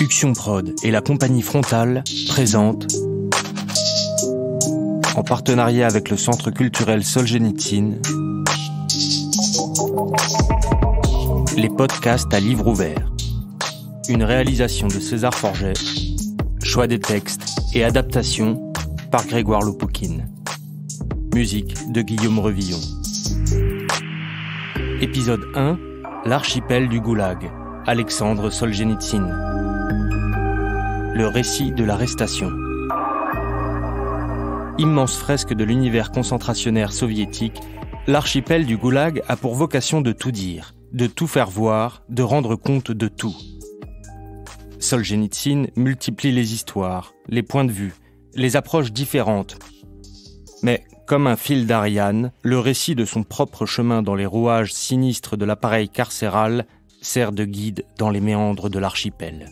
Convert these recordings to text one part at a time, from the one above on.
Uction Prod et la compagnie Frontale présentent, en partenariat avec le Centre culturel Solzhenitsyn, les podcasts à livre ouvert. Une réalisation de César Forget, choix des textes et adaptation par Grégoire Lopoukine. Musique de Guillaume Revillon. Épisode 1 L'archipel du Goulag, Alexandre Solzhenitsyn. Le récit de l'arrestation. Immense fresque de l'univers concentrationnaire soviétique, l'archipel du Goulag a pour vocation de tout dire, de tout faire voir, de rendre compte de tout. Solzhenitsyn multiplie les histoires, les points de vue, les approches différentes. Mais comme un fil d'Ariane, le récit de son propre chemin dans les rouages sinistres de l'appareil carcéral sert de guide dans les méandres de l'archipel.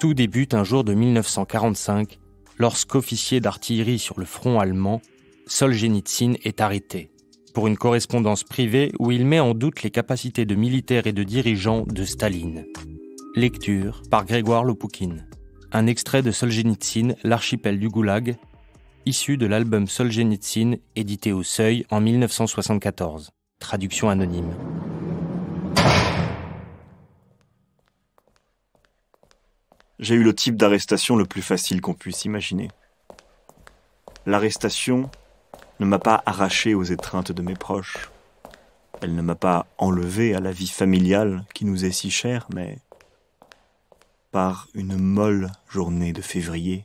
Tout débute un jour de 1945, lorsqu'officier d'artillerie sur le front allemand, Solzhenitsyn est arrêté pour une correspondance privée où il met en doute les capacités de militaires et de dirigeants de Staline. Lecture par Grégoire Lopoukine. Un extrait de Solzhenitsyn, L'archipel du Goulag, issu de l'album Solzhenitsyn édité au Seuil en 1974. Traduction anonyme. J'ai eu le type d'arrestation le plus facile qu'on puisse imaginer. L'arrestation ne m'a pas arraché aux étreintes de mes proches. Elle ne m'a pas enlevé à la vie familiale qui nous est si chère, mais par une molle journée de février,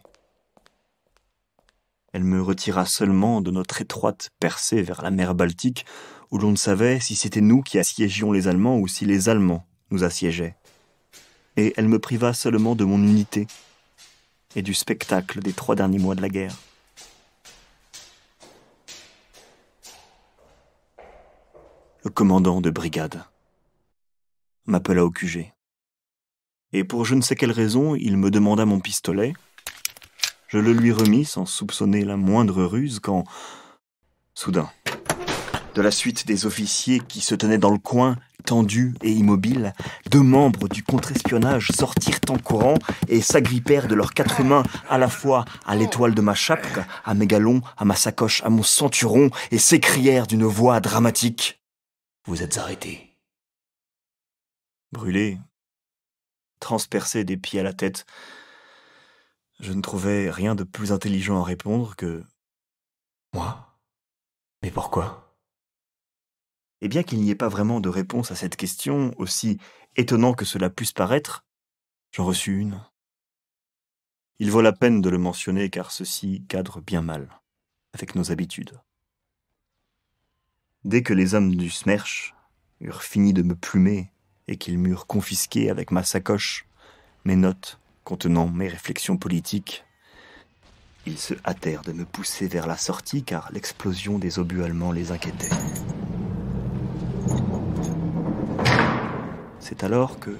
elle me retira seulement de notre étroite percée vers la mer Baltique, où l'on ne savait si c'était nous qui assiégions les Allemands ou si les Allemands nous assiégeaient. Et elle me priva seulement de mon unité et du spectacle des trois derniers mois de la guerre. Le commandant de brigade m'appela au QG. Et pour je ne sais quelle raison, il me demanda mon pistolet, je le lui remis sans soupçonner la moindre ruse quand, soudain, de la suite des officiers qui se tenaient dans le coin, tendus et immobiles, deux membres du contre-espionnage sortirent en courant et s'agrippèrent de leurs quatre mains à la fois à l'étoile de ma chape, à mes galons, à ma sacoche, à mon centuron, et s'écrièrent d'une voix dramatique. Vous êtes arrêtés. » Brûlé, transpercé des pieds à la tête, je ne trouvais rien de plus intelligent à répondre que ⁇ Moi Mais pourquoi ?⁇ Et bien qu'il n'y ait pas vraiment de réponse à cette question, aussi étonnant que cela puisse paraître, j'en reçus une. Il vaut la peine de le mentionner car ceci cadre bien mal avec nos habitudes. Dès que les hommes du Smersh eurent fini de me plumer et qu'ils m'eurent confisqué avec ma sacoche mes notes contenant mes réflexions politiques. Ils se hâtèrent de me pousser vers la sortie car l'explosion des obus allemands les inquiétait. C'est alors que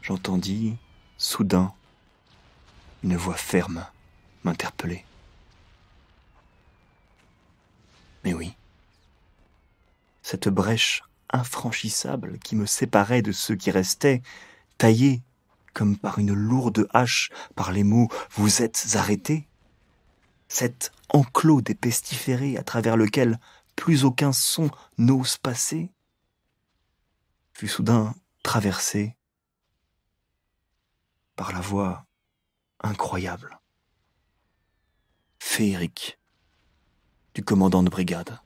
j'entendis soudain une voix ferme m'interpeller. Mais oui, cette brèche infranchissable qui me séparait de ceux qui restaient, taillée comme par une lourde hache par les mots Vous êtes arrêté ?» Cet enclos des pestiférés à travers lequel plus aucun son n'ose passer fut soudain traversé par la voix incroyable, féerique du commandant de brigade.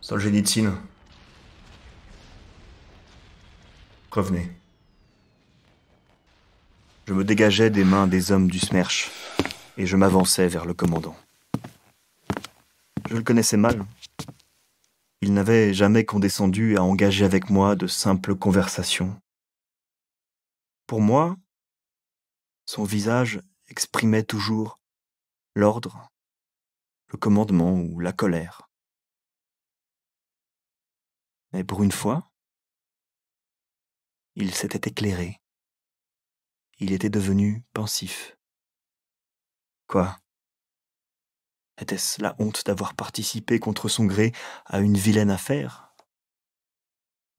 Solzhenitsyn, Revenez. Je me dégageais des mains des hommes du Smersh et je m'avançais vers le commandant. Je le connaissais mal. Il n'avait jamais condescendu à engager avec moi de simples conversations. Pour moi, son visage exprimait toujours l'ordre, le commandement ou la colère. Mais pour une fois, il s'était éclairé. Il était devenu pensif. Quoi Était-ce la honte d'avoir participé contre son gré à une vilaine affaire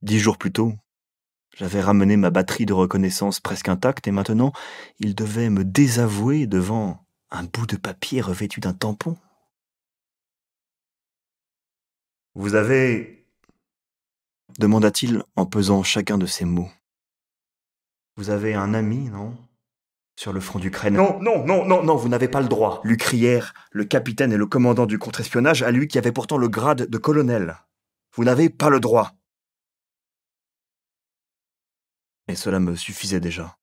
Dix jours plus tôt, j'avais ramené ma batterie de reconnaissance presque intacte et maintenant il devait me désavouer devant un bout de papier revêtu d'un tampon. Vous avez demanda-t-il en pesant chacun de ses mots. Vous avez un ami, non Sur le front d'Ukraine. Non, non, non, non, non, vous n'avez pas le droit, lui crièrent le capitaine et le commandant du contre-espionnage à lui qui avait pourtant le grade de colonel. Vous n'avez pas le droit. Et cela me suffisait déjà.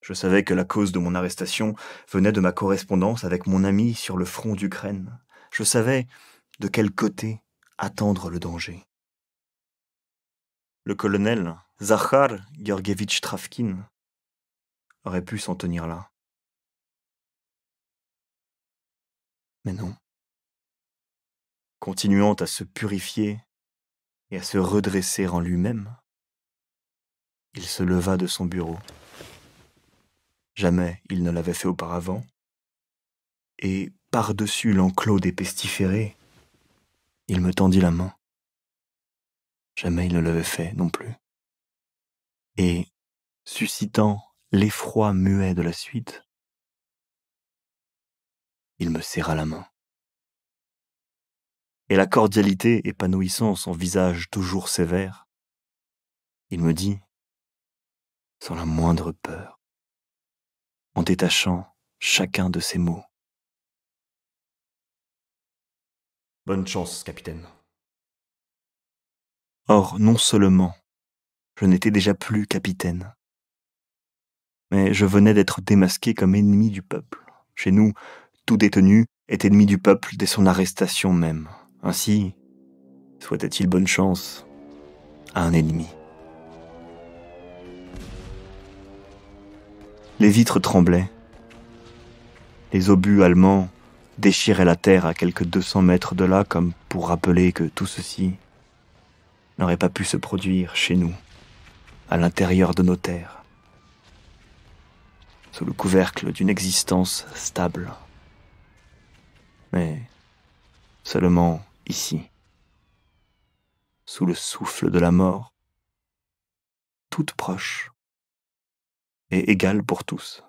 Je savais que la cause de mon arrestation venait de ma correspondance avec mon ami sur le front d'Ukraine. Je savais de quel côté attendre le danger. Le colonel, Zachar Georgievitch Travkin aurait pu s'en tenir là. Mais non. Continuant à se purifier et à se redresser en lui-même, il se leva de son bureau. Jamais il ne l'avait fait auparavant. Et par-dessus l'enclos des pestiférés, il me tendit la main. Jamais il ne l'avait fait non plus et suscitant l'effroi muet de la suite, il me serra la main. Et la cordialité épanouissant son visage toujours sévère, il me dit, sans la moindre peur, en détachant chacun de ses mots. Bonne chance, capitaine. Or, non seulement je n'étais déjà plus capitaine. Mais je venais d'être démasqué comme ennemi du peuple. Chez nous, tout détenu est ennemi du peuple dès son arrestation même. Ainsi, souhaitait-il bonne chance à un ennemi. Les vitres tremblaient. Les obus allemands déchiraient la terre à quelques 200 mètres de là comme pour rappeler que tout ceci n'aurait pas pu se produire chez nous à l'intérieur de nos terres, sous le couvercle d'une existence stable, mais seulement ici, sous le souffle de la mort, toute proche et égale pour tous.